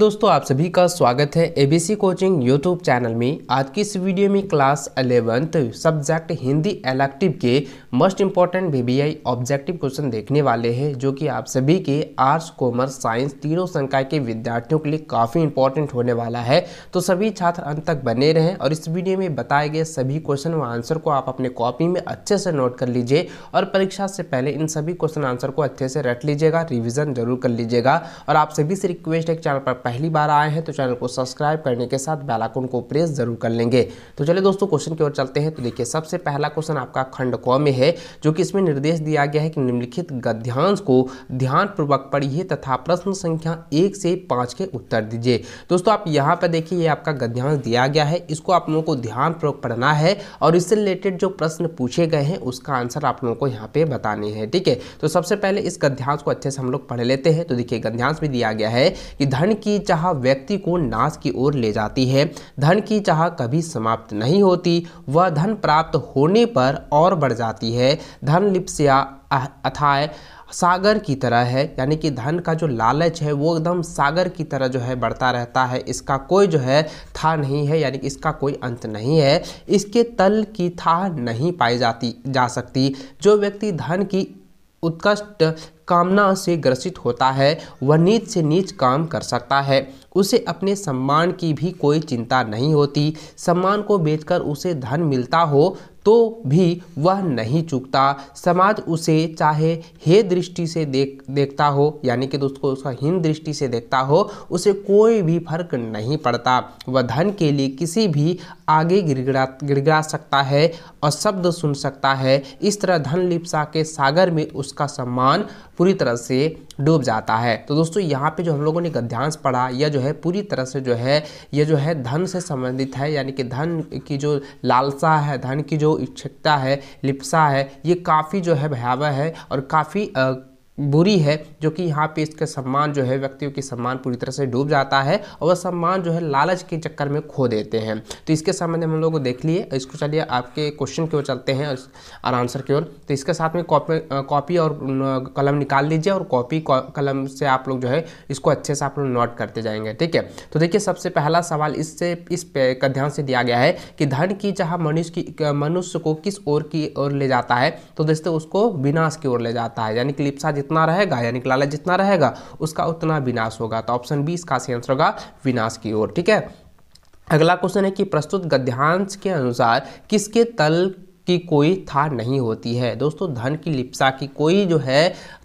दोस्तों आप सभी का स्वागत है एबीसी कोचिंग यूट्यूब चैनल में आज की इस वीडियो में class eleventh subject Hindi elective के most important VVI objective question देखने वाले हैं जो कि आप सभी के आर्ट्स कॉमर्स साइंस तीनों संकाय के विद्यार्थियों के लिए काफ़ी इंपॉर्टेंट होने वाला है तो सभी छात्र अंत तक बने रहें और इस वीडियो में बताए गए सभी क्वेश्चन व आंसर को आप अपने कॉपी में अच्छे से नोट कर लीजिए और परीक्षा से पहले इन सभी क्वेश्चन आंसर को अच्छे से रट लीजिएगा रिविज़न जरूर कर लीजिएगा और आप सभी से रिक्वेस्ट है चैनल पर पहली बार आए हैं तो चैनल को सब्सक्राइब करने के साथ बेलाइकन को प्रेस जरूर कर लेंगे तो चलिए दोस्तों क्वेश्चन की ओर चलते हैं तो देखिए सबसे पहला क्वेश्चन आपका खंड क में है जो कि इसमें निर्देश दिया गया है कि निम्नलिखित गद्यांश को ध्यानपूर्वक पढ़िए तथा प्रश्न संख्या एक से पाँच के उत्तर दीजिए दोस्तों आप यहाँ पर देखिए ये आपका गद्यांश दिया गया है इसको आप लोगों को ध्यानपूर्वक पढ़ना है और इससे रिलेटेड जो प्रश्न पूछे गए हैं उसका आंसर आप लोगों को यहाँ पे बताने हैं ठीक है तो सबसे पहले इस गद्यांश को अच्छे से हम लोग पढ़ लेते हैं तो देखिए गद्यांश भी दिया गया है कि धन की चाह व्यक्ति को नाश की ओर ले जाती है धन की चाह कभी समाप्त नहीं होती वह धन प्राप्त होने पर और बढ़ जाती है धन लिप्सिया अथाय सागर की तरह है यानी कि धन का जो लालच है वो एकदम सागर की तरह जो है बढ़ता रहता है इसका कोई जो है था नहीं है यानी कि इसका कोई अंत नहीं है इसके तल की था नहीं पाई जाती जा सकती जो व्यक्ति धन की उत्कृष्ट कामना से ग्रसित होता है वह नीच से नीच काम कर सकता है उसे अपने सम्मान की भी कोई चिंता नहीं होती सम्मान को बेचकर उसे धन मिलता हो तो भी वह नहीं चूकता समाज उसे चाहे हे दृष्टि से देख देखता हो यानी कि दोस्तों उसका हीन दृष्टि से देखता हो उसे कोई भी फर्क नहीं पड़ता वह धन के लिए किसी भी आगे गिड़गड़ा गिड़गा सकता है और शब्द सुन सकता है इस तरह धन लिप्सा के सागर में उसका सम्मान पूरी तरह से डूब जाता है तो दोस्तों यहाँ पे जो हम लोगों ने गद्यांश पढ़ा यह जो है पूरी तरह से जो है यह जो है धन से संबंधित है यानी कि धन की जो लालसा है धन की जो जो इच्छुकता है लिप्सा है ये काफ़ी जो है भयावह है और काफ़ी बुरी है जो कि यहाँ पे इसका सम्मान जो है व्यक्तियों के सम्मान पूरी तरह से डूब जाता है और वह सम्मान जो है लालच के चक्कर में खो देते हैं तो इसके संबंध में हम लोग देख लिए इसको चलिए आपके क्वेश्चन की ओर चलते हैं और आंसर की ओर तो इसके साथ में कॉपी कॉपी और कलम निकाल लीजिए और कॉपी कलम से आप लोग जो है इसको अच्छे से आप लोग नोट करते जाएंगे ठीक है तो देखिए सबसे पहला सवाल इससे इस ध्यान से दिया गया है कि धन की चाह मनुष्य की मनुष्य को किस ओर की ओर ले जाता है तो दोस्तों उसको विनाश की ओर ले जाता है यानी कि लिप्सा जितना रहेगा यानी कि लालच जितना रहेगा उसका उतना विनाश होगा तो ऑप्शन बी इसका सही आंसर होगा विनाश की ओर ठीक है अगला क्वेश्चन है कि प्रस्तुत गद्यांश के अनुसार किसके तल की कोई था नहीं होती है दोस्तों धन की लिप्सा की कोई जो है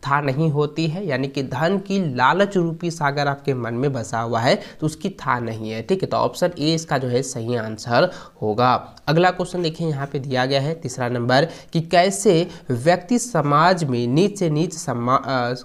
था नहीं होती है यानी कि धन की लालच रूपी सागर आपके मन में बसा हुआ है तो उसकी था नहीं है ठीक है तो ऑप्शन ए इसका जो है सही आंसर होगा अगला क्वेश्चन देखिए यहाँ पे दिया गया है तीसरा नंबर कि कैसे व्यक्ति समाज में नीच से नीच सम्मा,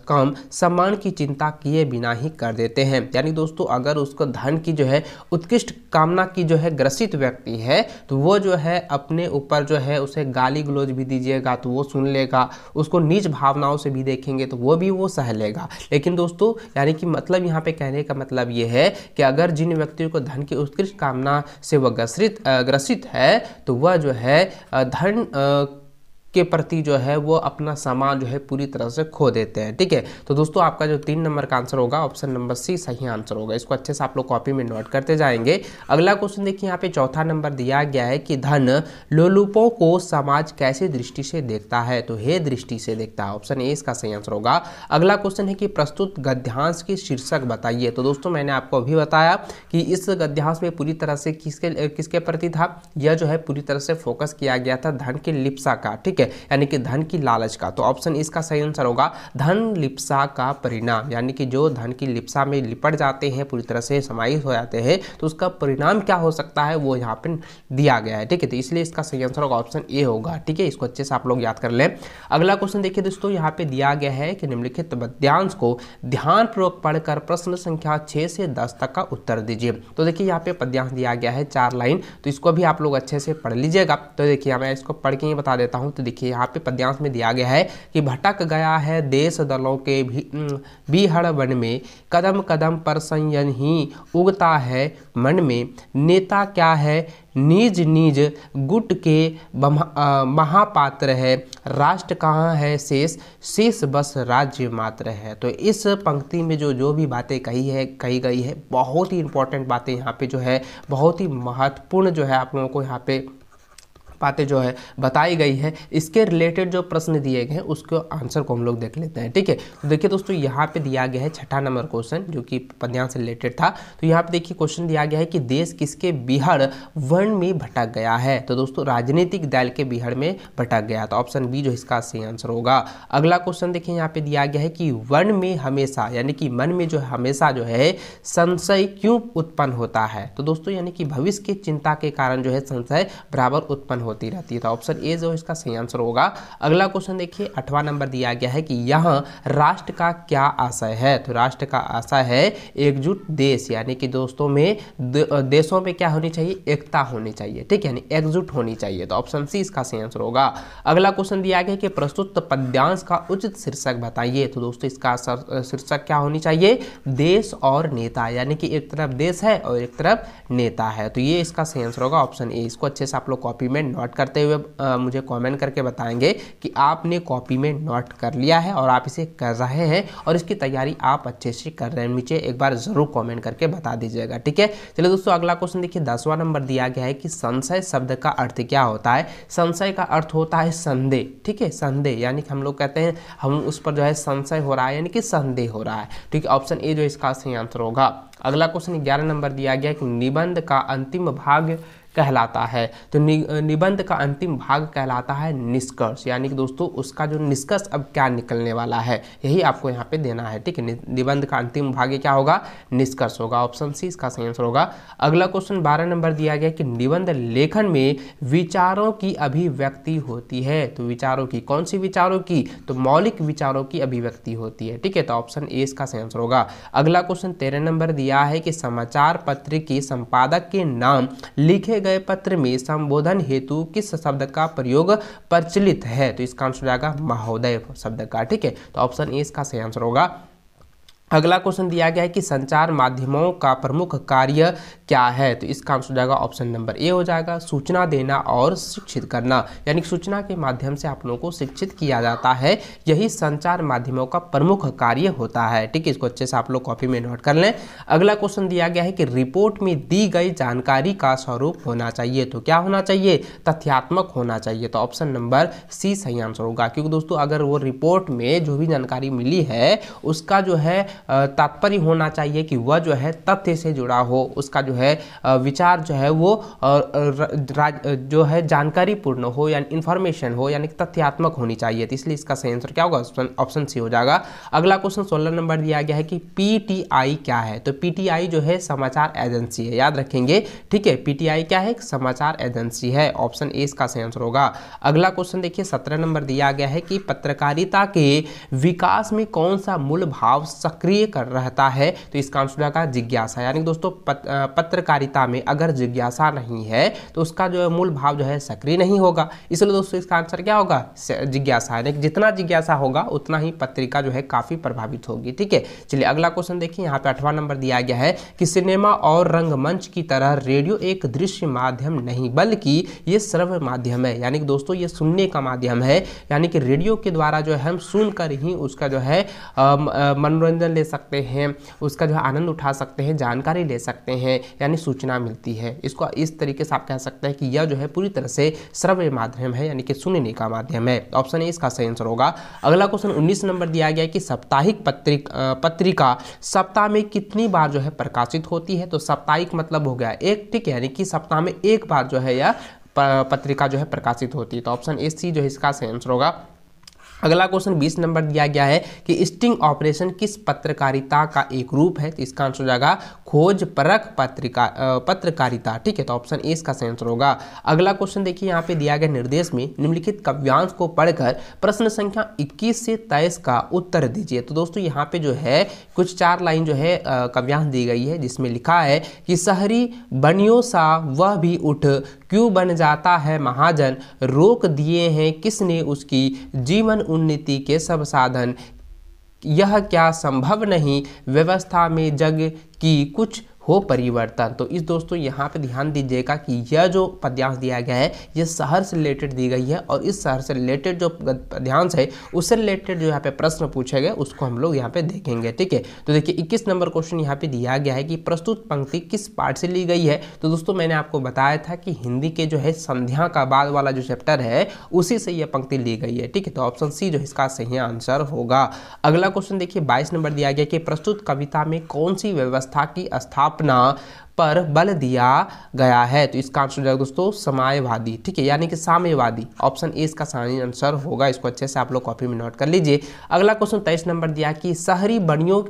कम सम्मान की चिंता किए बिना ही कर देते हैं यानी दोस्तों अगर उसको धन की जो है उत्कृष्ट कामना की जो है ग्रसित व्यक्ति है तो वो जो है अपने ऊपर जो है उसे गाली गलोज भी दीजिएगा तो वो सुन लेगा उसको नीच भावनाओं से भी देखेंगे तो वो भी वो सह लेगा लेकिन दोस्तों यानी कि मतलब यहाँ पे कहने का मतलब ये है कि अगर जिन व्यक्तियों को धन की उत्कृष्ट कामना से वह ग्रसित ग्रसित है तो वह जो है धन के प्रति जो है वो अपना सामान जो है पूरी तरह से खो देते हैं ठीक है तो दोस्तों आपका जो तीन नंबर का आंसर होगा ऑप्शन नंबर सी सही आंसर होगा इसको अच्छे से आप लोग कॉपी में नोट करते जाएंगे अगला क्वेश्चन देखिए यहाँ पे चौथा नंबर दिया गया है कि धन लोलुपों को समाज कैसे दृष्टि से देखता है तो हे दृष्टि से देखता है ऑप्शन ए इसका सही आंसर होगा अगला क्वेश्चन है कि प्रस्तुत गद्यांश की शीर्षक बताइए तो दोस्तों मैंने आपको अभी बताया कि इस गद्यांश में पूरी तरह से किसके किसके प्रति था यह जो है पूरी तरह से फोकस किया गया था धन की लिप्सा का ठीक ठीक है यानी कि धन की लालच का तो ऑप्शन इसका सही आंसर होगा धन लिप्सा का परिणाम यानी कि जो धन की लिप्सा में लिपट जाते हैं पूरी तरह से समाहित हो जाते हैं तो उसका परिणाम क्या हो सकता है वो यहाँ पर दिया गया है ठीक है तो इसलिए इसका सही आंसर होगा ऑप्शन ए होगा ठीक है इसको अच्छे से आप लोग याद कर लें अगला क्वेश्चन देखिए दोस्तों यहाँ पे दिया गया है कि निम्नलिखित मध्यांश को ध्यानपूर्वक पढ़कर प्रश्न संख्या छः से दस तक का उत्तर दीजिए तो देखिए यहाँ पे पद्यांश दिया गया है चार लाइन तो इसको भी आप लोग अच्छे से पढ़ लीजिएगा तो देखिए मैं इसको पढ़ के ही बता देता हूँ तो देखिए यहाँ पे पद्यांश में दिया गया है कि भटक गया है देश दलों के भी बीहड़ वन में कदम कदम पर संयन ही उगता है मन में नेता क्या है निज निज गुट के महापात्र है राष्ट्र कहाँ है शेष शेष बस राज्य मात्र है तो इस पंक्ति में जो जो भी बातें कही है कही गई है बहुत ही इंपॉर्टेंट बातें यहाँ पे जो है बहुत ही महत्वपूर्ण जो है आप लोगों को यहाँ पे बातें जो है बताई गई है इसके रिलेटेड जो प्रश्न दिए गए हैं उसके आंसर को हम लोग देख लेते हैं ठीक है तो देखिए दोस्तों यहाँ पे दिया गया है छठा नंबर क्वेश्चन जो कि पद्यांश से रिलेटेड था तो यहाँ पे देखिए क्वेश्चन दिया गया है कि देश किसके बिहड़ वर्ण में भटक गया है तो दोस्तों राजनीतिक दल के बिहार में भटक गया तो ऑप्शन बी जो इसका सही आंसर होगा अगला क्वेश्चन देखिए यहाँ पे दिया गया है कि वर्ण में हमेशा यानी कि मन में जो हमेशा जो है संशय क्यों उत्पन्न होता है तो दोस्तों यानी कि भविष्य की चिंता के कारण जो है संशय बराबर उत्पन्न होती रहती है तो ऑप्शन ए जो इसका सही आंसर होगा अगला क्वेश्चन देखिए अठवा नंबर दिया गया है कि यहाँ राष्ट्र का क्या आशय है तो राष्ट्र का आशय है एकजुट देश यानी कि दोस्तों में देशों में क्या होनी चाहिए एकता होनी चाहिए ठीक है यानी एकजुट होनी चाहिए तो ऑप्शन सी इसका सही आंसर होगा अगला क्वेश्चन दिया गया कि प्रस्तुत पद्यांश का उचित शीर्षक बताइए तो दोस्तों इसका शीर्षक क्या होनी चाहिए देश और नेता यानी कि एक तरफ देश है और एक तरफ नेता है तो ये इसका सही आंसर होगा ऑप्शन ए इसको अच्छे से आप लोग कॉपी में नोट करते हुए मुझे कमेंट करके बताएंगे कि आपने कॉपी में नोट कर लिया है और आप इसे कर रहे हैं और इसकी तैयारी आप अच्छे से कर रहे हैं नीचे एक बार ज़रूर कॉमेंट करके बता दीजिएगा ठीक है चलिए दोस्तों अगला क्वेश्चन देखिए दसवां नंबर दिया गया है कि संशय शब्द का अर्थ क्या होता है संशय का अर्थ होता है संदेह ठीक है संदेह यानी कि हम लोग कहते हैं हम उस पर जो है संशय हो रहा है यानी कि संदेह हो रहा है ठीक है ऑप्शन ए जो इसका सही आंसर होगा अगला क्वेश्चन ग्यारह नंबर दिया गया है कि निबंध का अंतिम भाग कहलाता है तो नि, निबंध का अंतिम भाग कहलाता है निष्कर्ष यानी कि दोस्तों उसका जो निष्कर्ष अब क्या निकलने वाला है यही आपको यहाँ पे देना है ठीक है निबंध का अंतिम भाग क्या होगा निष्कर्ष होगा ऑप्शन सी इसका सही आंसर होगा अगला क्वेश्चन बारह नंबर दिया गया कि निबंध लेखन में विचारों की अभिव्यक्ति होती है तो विचारों की कौन सी विचारों की तो मौलिक विचारों की अभिव्यक्ति होती है ठीक है तो ऑप्शन ए इसका सही आंसर होगा अगला क्वेश्चन तेरह नंबर दिया है कि समाचार पत्र के संपादक के नाम लिखे गए पत्र में संबोधन हेतु किस शब्द का प्रयोग प्रचलित है तो इसका आंसर आएगा जाएगा महोदय शब्द का ठीक है तो ऑप्शन ए इसका सही आंसर होगा अगला क्वेश्चन दिया गया है कि संचार माध्यमों का प्रमुख कार्य क्या है तो इसका आंसर हो जाएगा ऑप्शन नंबर ए हो जाएगा सूचना देना और शिक्षित करना यानी सूचना के माध्यम से आप लोगों को शिक्षित किया जाता है यही संचार माध्यमों का प्रमुख कार्य होता है ठीक है इसको अच्छे से आप लोग कॉपी में नोट कर लें अगला क्वेश्चन दिया गया है कि रिपोर्ट में दी गई जानकारी का स्वरूप होना चाहिए तो क्या होना चाहिए तथ्यात्मक होना चाहिए तो ऑप्शन नंबर सी सही आंसर होगा क्योंकि दोस्तों अगर वो रिपोर्ट में जो भी जानकारी मिली है उसका जो है तात्पर्य होना चाहिए कि वह जो है तथ्य से जुड़ा हो उसका जो है विचार जो है वो जो है जानकारी पूर्ण हो यानी इन्फॉर्मेशन हो यानी तथ्यात्मक होनी चाहिए तो इसलिए इसका सही आंसर क्या होगा ऑप्शन ऑप्शन सी हो जाएगा अगला क्वेश्चन सोलह नंबर दिया गया है कि पी क्या है तो पी जो है समाचार एजेंसी है याद रखेंगे ठीक है पी क्या है समाचार एजेंसी है ऑप्शन ए इसका सही आंसर होगा अगला क्वेश्चन देखिए सत्रह नंबर दिया गया है कि पत्रकारिता के विकास में कौन सा मूल भाव सक्रिय सक्रिय कर रहता है तो इस काम सुना का जिज्ञासा यानी दोस्तों पत, पत्रकारिता में अगर जिज्ञासा नहीं है तो उसका जो है मूल भाव जो है सक्रिय नहीं होगा इसलिए दोस्तों इसका आंसर क्या होगा जिज्ञासा यानी जितना जिज्ञासा होगा उतना ही पत्रिका जो है काफ़ी प्रभावित होगी ठीक है चलिए अगला क्वेश्चन देखिए यहाँ पे अठवा नंबर दिया गया है कि सिनेमा और रंगमंच की तरह रेडियो एक दृश्य माध्यम नहीं बल्कि ये सर्व माध्यम है यानी कि दोस्तों ये सुनने का माध्यम है यानी कि रेडियो के द्वारा जो है हम सुनकर ही उसका जो है मनोरंजन ले सकते हैं उसका जो आनंद उठा सकते हैं जानकारी ले सकते हैं यानी सूचना मिलती है इसको इस तरीके से आप कह सकते हैं कि यह जो है पूरी तरह से श्रव्य माध्यम है यानी कि सुनने का माध्यम है ऑप्शन ए इसका सही आंसर होगा अगला क्वेश्चन उन्नीस नंबर दिया गया है कि साप्ताहिक पत्रिक पत्रिका सप्ताह में कितनी बार जो है प्रकाशित होती है तो साप्ताहिक मतलब हो गया एक ठीक है यानी कि सप्ताह में एक बार जो है यह पत्रिका जो है प्रकाशित होती है तो ऑप्शन ए सी जो है इसका सही आंसर होगा अगला क्वेश्चन 20 नंबर दिया गया है कि स्टिंग ऑपरेशन किस पत्रकारिता का एक रूप है तो इसका आंसर हो जाएगा खोज परख पत्रिका पत्रकारिता ठीक है तो ऑप्शन ए इसका आंसर होगा अगला क्वेश्चन देखिए यहाँ पे दिया गया निर्देश में निम्नलिखित काव्यांश को पढ़कर प्रश्न संख्या 21 से 23 का उत्तर दीजिए तो दोस्तों यहाँ पे जो है कुछ चार लाइन जो है काव्यांश दी गई है जिसमें लिखा है कि शहरी बनियो सा वह भी उठ क्यों बन जाता है महाजन रोक दिए हैं किसने उसकी जीवन उन्नति के सब साधन यह क्या संभव नहीं व्यवस्था में जग की कुछ हो परिवर्तन तो इस दोस्तों यहाँ पे ध्यान दीजिएगा कि यह जो पद्यांश दिया गया है यह शहर से रिलेटेड दी गई है और इस शहर से रिलेटेड जो पद्यांश है उससे रिलेटेड जो यहाँ पे प्रश्न पूछे गए उसको हम लोग यहाँ पे देखेंगे ठीक है तो देखिए इक्कीस नंबर क्वेश्चन यहाँ पे दिया गया है कि प्रस्तुत पंक्ति किस पार्ट से ली गई है तो दोस्तों मैंने आपको बताया था कि हिंदी के जो है संध्या का बाद वाला जो चैप्टर है उसी से यह पंक्ति ली गई है ठीक है तो ऑप्शन सी जो इसका सही आंसर होगा अगला क्वेश्चन देखिए बाईस नंबर दिया गया कि प्रस्तुत कविता में कौन सी व्यवस्था की स्थापना स्थापना पर बल दिया गया है तो इसका आंसर हो जाएगा दोस्तों समायवादी ठीक है यानी कि साम्यवादी ऑप्शन ए इसका सही आंसर होगा इसको अच्छे से आप लोग कॉपी में नोट कर लीजिए अगला क्वेश्चन तेईस नंबर दिया कि शहरी बनियों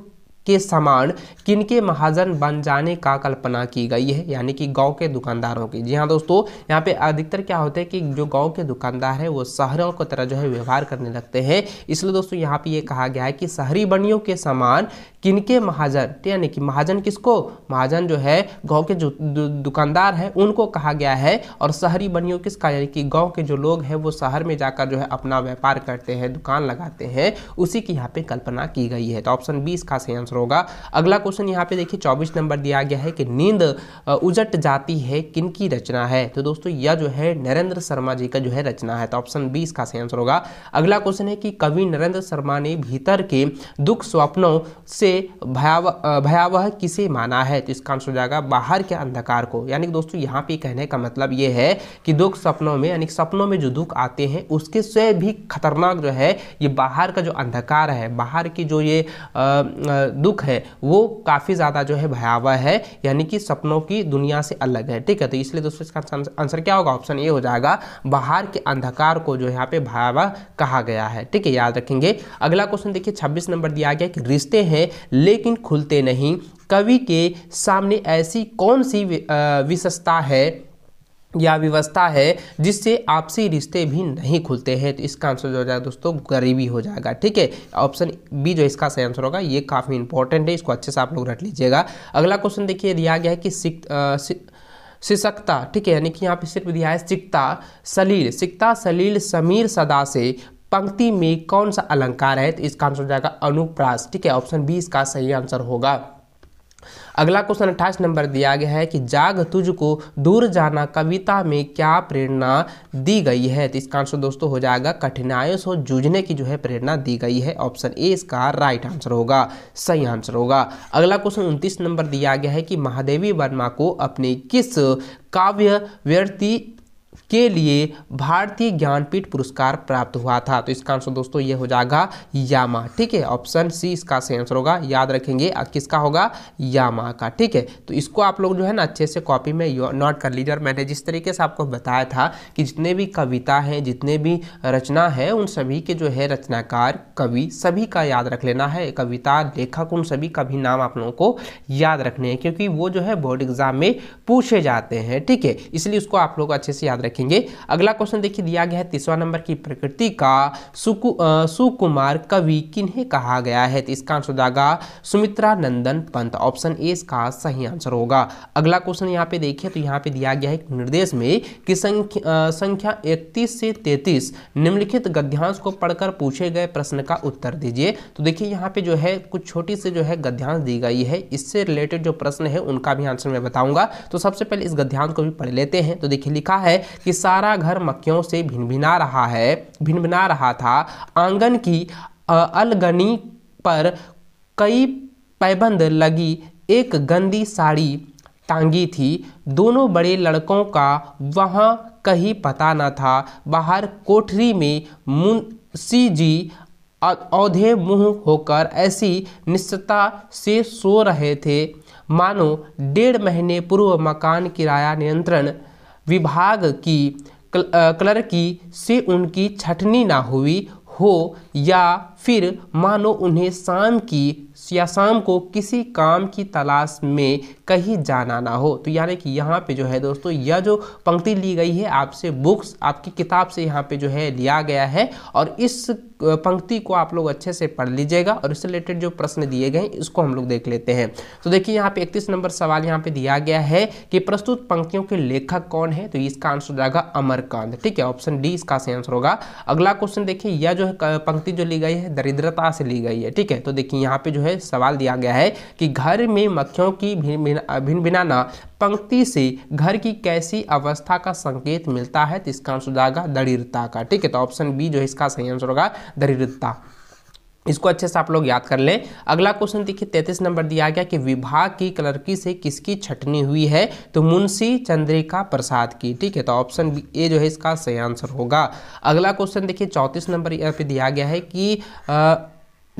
के सामान किनके महाजन बन जाने का कल्पना की गई है यानी कि गांव के दुकानदारों की जी हाँ दोस्तों यहाँ पे अधिकतर क्या होता है कि जो गांव के दुकानदार है वो शहरों की तरह जो है व्यवहार करने लगते हैं इसलिए दोस्तों यहाँ पे ये कहा गया है कि शहरी बनियों के सामान किनके महाजन यानी कि महाजन किसको महाजन जो है गाँव के जो दुकानदार है उनको कहा गया है और शहरी बनियों किसका यानी कि गाँव के जो लोग हैं वो शहर में जाकर जो है अपना व्यापार करते हैं दुकान लगाते हैं उसी की यहाँ पे कल्पना की गई है तो ऑप्शन बीस का सही आंसर होगा अगला क्वेश्चन यहाँ पे देखिए चौबीस नंबर दिया गया है कि नींद उजट जाती है किनकी रचना है तो दोस्तों यह जो है नरेंद्र शर्मा जी का जो है रचना है तो ऑप्शन बी इसका सही आंसर होगा अगला क्वेश्चन है कि कवि नरेंद्र शर्मा ने भीतर के दुख स्वप्नों से भयावह भयावह किसे माना है तो इसका आंसर हो जाएगा बाहर के अंधकार को यानी दोस्तों यहाँ पे कहने का मतलब ये है कि दुख सपनों में यानी सपनों में जो दुख आते हैं उसके से भी खतरनाक जो है ये बाहर का जो अंधकार है बाहर की जो ये दुख है वो काफ़ी ज़्यादा जो है भयावह है यानी कि सपनों की दुनिया से अलग है ठीक है तो इसलिए दोस्तों इसका आंसर क्या होगा ऑप्शन ए हो जाएगा बाहर के अंधकार को जो यहाँ पे भयावह कहा गया है ठीक है याद रखेंगे अगला क्वेश्चन देखिए छब्बीस नंबर दिया गया कि रिश्ते हैं लेकिन खुलते नहीं कवि के सामने ऐसी कौन सी विशेषता है या व्यवस्था है जिससे आपसी रिश्ते भी नहीं खुलते हैं तो इसका आंसर जो हो जाएगा दोस्तों गरीबी हो जाएगा ठीक है ऑप्शन बी जो इसका सही आंसर होगा ये काफ़ी इंपॉर्टेंट है इसको अच्छे से आप लोग रख लीजिएगा अगला क्वेश्चन देखिए दिया गया है कि सिक, आ, सि, ठीक है यानी कि यहाँ पे सिर्फ दिया है सिकता सलील सिकता सलील समीर सदा से पंक्ति में कौन सा अलंकार है तो इसका आंसर हो जाएगा अनुप्रास ठीक है ऑप्शन बी इसका सही आंसर होगा अगला क्वेश्चन अट्ठाईस नंबर दिया गया है कि जाग तुझको दूर जाना कविता में क्या प्रेरणा दी गई है तो इसका आंसर दोस्तों हो जाएगा कठिनाइयों से जूझने की जो है प्रेरणा दी गई है ऑप्शन ए इसका राइट आंसर होगा सही आंसर होगा अगला क्वेश्चन उनतीस नंबर दिया गया है कि महादेवी वर्मा को अपने किस काव्य व्यर्थी के लिए भारतीय ज्ञानपीठ पुरस्कार प्राप्त हुआ था तो इसका आंसर दोस्तों ये हो जाएगा यामा ठीक है ऑप्शन सी इसका सही आंसर होगा याद रखेंगे किसका होगा यामा का ठीक है तो इसको आप लोग जो है ना अच्छे से कॉपी में नोट कर लीजिए और मैंने जिस तरीके से आपको बताया था कि जितने भी कविता हैं जितने भी रचना है उन सभी के जो है रचनाकार कवि सभी का याद रख लेना है कविता लेखक उन सभी का भी नाम आप लोगों को याद रखने हैं क्योंकि वो जो है बोर्ड एग्जाम में पूछे जाते हैं ठीक है इसलिए उसको आप लोग अच्छे से याद रखें देखेंगे अगला क्वेश्चन देखिए दिया गया है तीसवा नंबर की प्रकृति का सुकु सुकुमार कवि किन्हें कहा गया है तो इसका आंसर दागा सुमित्रा नंदन पंत ऑप्शन ए इसका सही आंसर होगा अगला क्वेश्चन यहाँ पे देखिए तो यहाँ पे दिया गया है निर्देश में कि संख्या संख्या इकतीस से तैतीस निम्नलिखित गद्यांश को पढ़कर पूछे गए प्रश्न का उत्तर दीजिए तो देखिए यहाँ पे जो है कुछ छोटी सी जो है गद्यांश दी गई है इससे रिलेटेड जो प्रश्न है उनका भी आंसर मैं बताऊंगा तो सबसे पहले इस गद्यांश को भी पढ़ लेते हैं तो देखिए लिखा है कि कि सारा घर मक्खियों से भिनभिना रहा है भिनभिना रहा था आंगन की अलगनी पर कई पैबंद लगी एक गंदी साड़ी टांगी थी दोनों बड़े लड़कों का वहाँ कहीं पता न था बाहर कोठरी में मुंशी जी औधे मुँह होकर ऐसी निश्चता से सो रहे थे मानो डेढ़ महीने पूर्व मकान किराया नियंत्रण विभाग की क्लर्की से उनकी छटनी ना हुई हो या फिर मानो उन्हें शाम की या शाम को किसी काम की तलाश में कहीं जाना ना हो तो यानी कि यहाँ पे जो है दोस्तों यह जो पंक्ति ली गई है आपसे बुक्स आपकी किताब से यहाँ पे जो है लिया गया है और इस पंक्ति को आप लोग अच्छे से पढ़ लीजिएगा और इससे रिलेटेड जो प्रश्न दिए गए इसको हम लोग देख लेते हैं तो देखिए यहाँ पे इकतीस नंबर सवाल यहाँ पे दिया गया है कि प्रस्तुत पंक्तियों के लेखक कौन है तो इसका आंसर हो जाएगा अमरकांत ठीक है ऑप्शन डी इसका आंसर होगा अगला क्वेश्चन देखिए यह जो है पंक्ति जो ली गई है दरिद्रता से ली गई है ठीक है तो देखिए यहाँ पे जो है सवाल दिया गया है कि घर में मक्खियों की भिन्न भिनाना पंक्ति से घर की कैसी अवस्था का संकेत मिलता है तो इसका आंसर जाएगा दरिद्रता का ठीक है तो ऑप्शन बी जो है इसका सही आंसर होगा दरिद्रता इसको अच्छे से आप लोग याद कर लें अगला क्वेश्चन देखिए तैतीस नंबर दिया गया कि विभाग की क्लर्की से किसकी छटनी हुई है तो मुंशी चंद्रिका प्रसाद की ठीक है तो ऑप्शन ए जो है इसका सही आंसर होगा अगला क्वेश्चन देखिए चौंतीस नंबर यहाँ पे दिया गया है कि आ,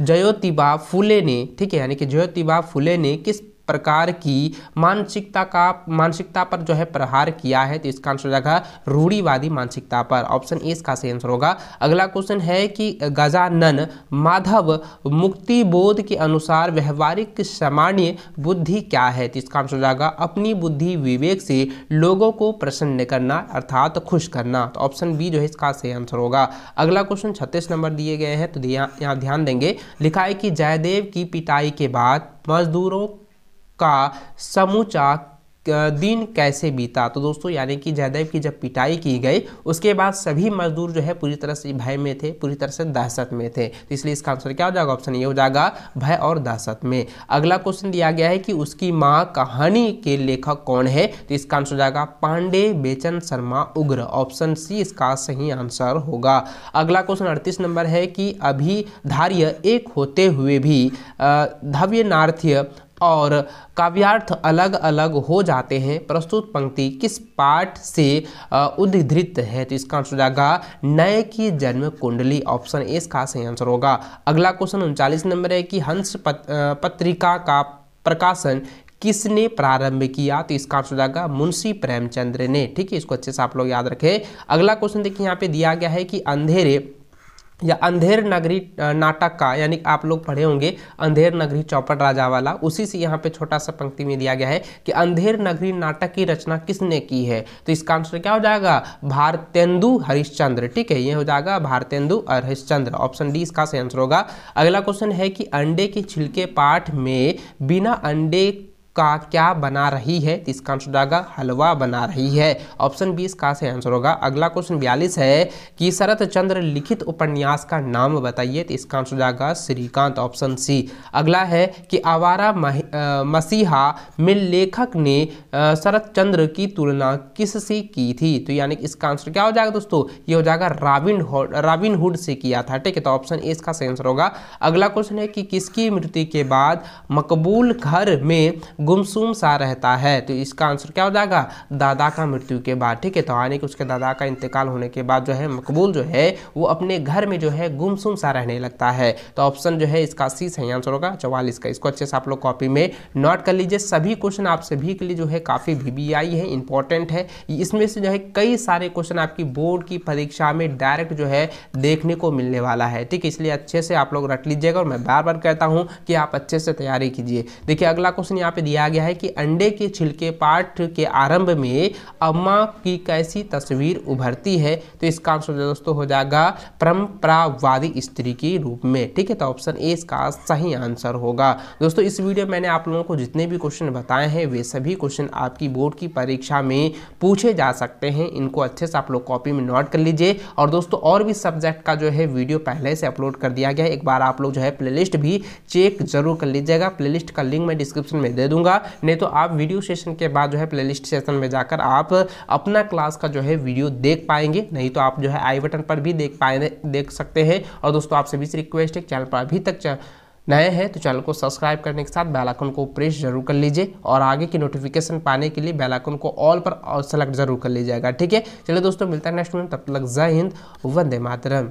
जयोतिबा फुले ने ठीक है यानी कि जयोतिबा फुले ने किस प्रकार की मानसिकता का मानसिकता पर जो है प्रहार किया है तो इसका आंसर हो जाएगा रूढ़ीवादी मानसिकता पर ऑप्शन ए इसका सही आंसर होगा अगला क्वेश्चन है कि गजानन माधव मुक्ति बोध के अनुसार व्यवहारिक सामान्य बुद्धि क्या है तो इसका आंसर हो जाएगा अपनी बुद्धि विवेक से लोगों को प्रसन्न करना अर्थात खुश करना तो ऑप्शन बी जो है इसका सही आंसर होगा अगला क्वेश्चन छत्तीस नंबर दिए गए हैं तो यहाँ ध्यान देंगे लिखा है कि जयदेव की पिटाई के बाद मजदूरों का समूचा दिन कैसे बीता तो दोस्तों यानी कि जयदेव की जब पिटाई की गई उसके बाद सभी मजदूर जो है पूरी तरह से भय में थे पूरी तरह से दहशत में थे तो इसलिए इसका आंसर क्या हो जाएगा ऑप्शन ये हो जाएगा भय और दहशत में अगला क्वेश्चन दिया गया है कि उसकी माँ कहानी के लेखक कौन है तो इसका आंसर हो जाएगा पांडे बेचन शर्मा उग्र ऑप्शन सी इसका सही आंसर होगा अगला क्वेश्चन अड़तीस नंबर है कि अभी धार्य एक होते हुए भी धव्य नार्थ्य और काव्यार्थ अलग अलग हो जाते हैं प्रस्तुत पंक्ति किस पाठ से उद्धृत है तो इसका आंसर हो जाएगा नए की जन्म कुंडली ऑप्शन ए इसका सही आंसर होगा अगला क्वेश्चन उनचालीस नंबर है कि हंस पत, पत्रिका का प्रकाशन किसने प्रारंभ किया तो इसका आंसर हो जाएगा मुंशी प्रेमचंद्र ने ठीक है इसको अच्छे से आप लोग याद रखें अगला क्वेश्चन देखिए यहाँ पे दिया गया है कि अंधेरे या अंधेर नगरी नाटक का यानी आप लोग पढ़े होंगे अंधेर नगरी चौपट राजा वाला उसी से यहाँ पे छोटा सा पंक्ति में दिया गया है कि अंधेर नगरी नाटक की रचना किसने की है तो इसका आंसर क्या हो जाएगा भारतेंदु हरिश्चंद्र ठीक है ये हो जाएगा भारतेंदु हरिश्चंद्र ऑप्शन डी इसका सही आंसर होगा अगला क्वेश्चन है कि अंडे के छिलके पाठ में बिना अंडे का क्या बना रही है तो इसका आंसर होगा हलवा बना रही है ऑप्शन बी इसका से आंसर होगा अगला क्वेश्चन बयालीस है कि शरत चंद्र लिखित उपन्यास का नाम बताइए तो इसका आंसर जाएगा श्रीकांत ऑप्शन सी अगला है कि आवारा मसीहा में लेखक ने शरत चंद्र की तुलना किससे की थी तो यानी कि इसका आंसर क्या हो जाएगा दोस्तों ये हो जाएगा राबिन हुड हुड से किया था ठीक है तो ऑप्शन ए इसका आंसर होगा अगला क्वेश्चन है कि किसकी मृत्यु के बाद मकबूल घर में गुमसुम सा रहता है तो इसका आंसर क्या हो जाएगा दादा का मृत्यु के बाद ठीक है तो यानी कि उसके दादा का इंतकाल होने के बाद जो है मकबूल जो है वो अपने घर में जो है गुमसुम सा रहने लगता है तो ऑप्शन जो है इसका सी सही आंसर होगा चवालीस का इसको अच्छे से आप लोग कॉपी में नोट कर लीजिए सभी क्वेश्चन आप सभी के लिए जो है काफ़ी वी है इंपॉर्टेंट है इसमें से जो है कई सारे क्वेश्चन आपकी बोर्ड की परीक्षा में डायरेक्ट जो है देखने को मिलने वाला है ठीक है इसलिए अच्छे से आप लोग रट लीजिएगा और मैं बार बार कहता हूँ कि आप अच्छे से तैयारी कीजिए देखिए अगला क्वेश्चन यहाँ पे दिया गया है कि अंडे के छिलके पाठ के आरंभ में अम्मा की कैसी तस्वीर उभरती है तो इसका आंसर दोस्तों हो जाएगा परम्परावादी स्त्री के रूप में ठीक है तो ऑप्शन ए इसका सही आंसर होगा दोस्तों इस वीडियो में मैंने आप लोगों को जितने भी क्वेश्चन बताए हैं वे सभी क्वेश्चन आपकी बोर्ड की परीक्षा में पूछे जा सकते हैं इनको अच्छे से आप लोग कॉपी में नोट कर लीजिए और दोस्तों और भी सब्जेक्ट का जो है वीडियो पहले से अपलोड कर दिया गया है एक बार आप लोग जो है प्लेलिस्ट भी चेक जरूर कर लीजिएगा प्लेलिस्ट का लिंक मैं डिस्क्रिप्शन में दे दूंगा दूंगा नहीं तो आप वीडियो सेशन के बाद जो है प्लेलिस्ट सेशन में जाकर आप अपना क्लास का जो है वीडियो देख पाएंगे नहीं तो आप जो है आई बटन पर भी देख पाए देख सकते हैं और दोस्तों आपसे भी रिक्वेस्ट है चैनल पर अभी तक नए हैं तो चैनल को सब्सक्राइब करने के साथ बेल आइकन को प्रेस जरूर कर लीजिए और आगे की नोटिफिकेशन पाने के लिए बेल आइकन को ऑल पर सेलेक्ट जरूर कर लीजिएगा ठीक है चलिए दोस्तों मिलता है नेक्स्ट में तब तक जय हिंद वंदे मातरम